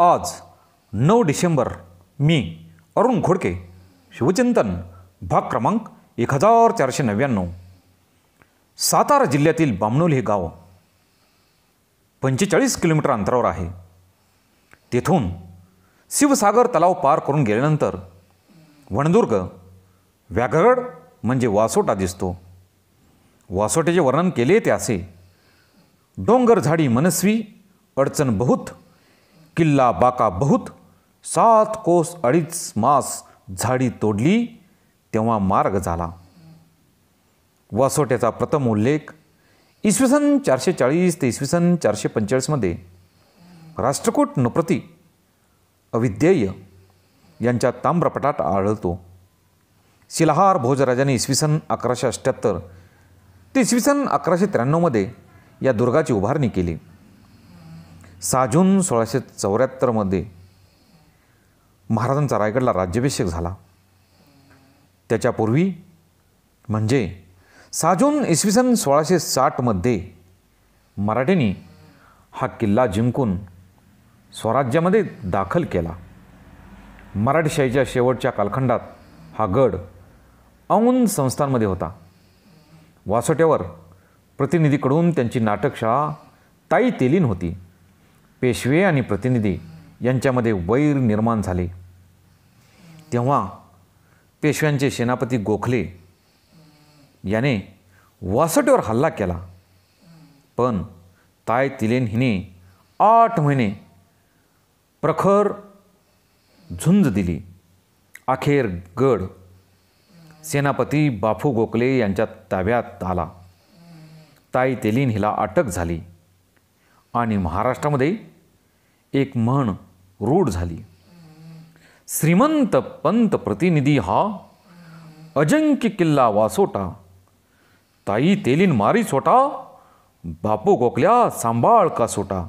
आज नऊ डिसेंबर मी अरुण घोडके शिवचिंतन भाग क्रमांक एक हजार चारशे नव्याण्णव सातारा जिल्ह्यातील बामणोल हे गाव पंचेचाळीस किलोमीटर अंतरावर आहे तेथून शिवसागर तलाव पार करून गेल्यानंतर वणदुर्ग व्याघरड म्हणजे वासोटा दिसतो वासोट्याचे वर्णन केले ते असे डोंगर झाडी मनस्वी अडचण बहुत किल्ला बाका बहुत सात कोस अडीच मास झाडी तोडली तेव्हा मार्ग झाला वासोट्याचा प्रथम उल्लेख इसवी सन चारशे चाळीस ते इसवी सन चारशे पंचेचाळीसमध्ये राष्ट्रकूट नप्रती अविद्येय यांच्या ताम्रपटात आढळतो शिलाहार भोजराजाने इसवी सन अकराशे अठ्ठ्याहत्तर ते इसवी सन अकराशे त्र्याण्णवमध्ये या दुर्गाची उभारणी केली जून सोळाशे चौऱ्याहत्तरमध्ये महाराजांचा रायगडला राज्याभिषेक झाला त्याच्यापूर्वी म्हणजे जून इसवी सन सोळाशे साठमध्ये मराठ्यांनी हा किल्ला जिंकून स्वराज्यामध्ये दाखल केला मराठीशाहीच्या शेवटच्या कालखंडात हा गड औन संस्थांमध्ये होता वासोट्यावर प्रतिनिधीकडून त्यांची नाटकशाळा ताई तेलीन होती पेशवे आणि प्रतिनिधी यांच्यामध्ये वैर निर्माण झाले तेव्हा पेशव्यांचे सेनापती गोखले याने वासटीवर हल्ला केला पण ताय तिलेन हिने आठ महिने प्रखर झुंज दिली अखेर गड सेनापती बाफू गोखले यांच्या ताब्यात आला ताई तेलीन हिला अटक झाली आणि महाराष्ट्रामध्ये एक म्हण रूढ झाली श्रीमंत पंत प्रतिनिधी हा अजंक्य किल्ला वासोटा ताई तेलीन मारी सोटा बापू गोकल्या सांभाळ का सोटा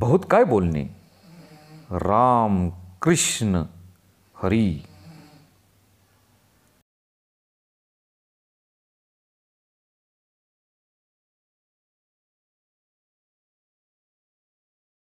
बहुत काय बोलणे राम कृष्ण हरी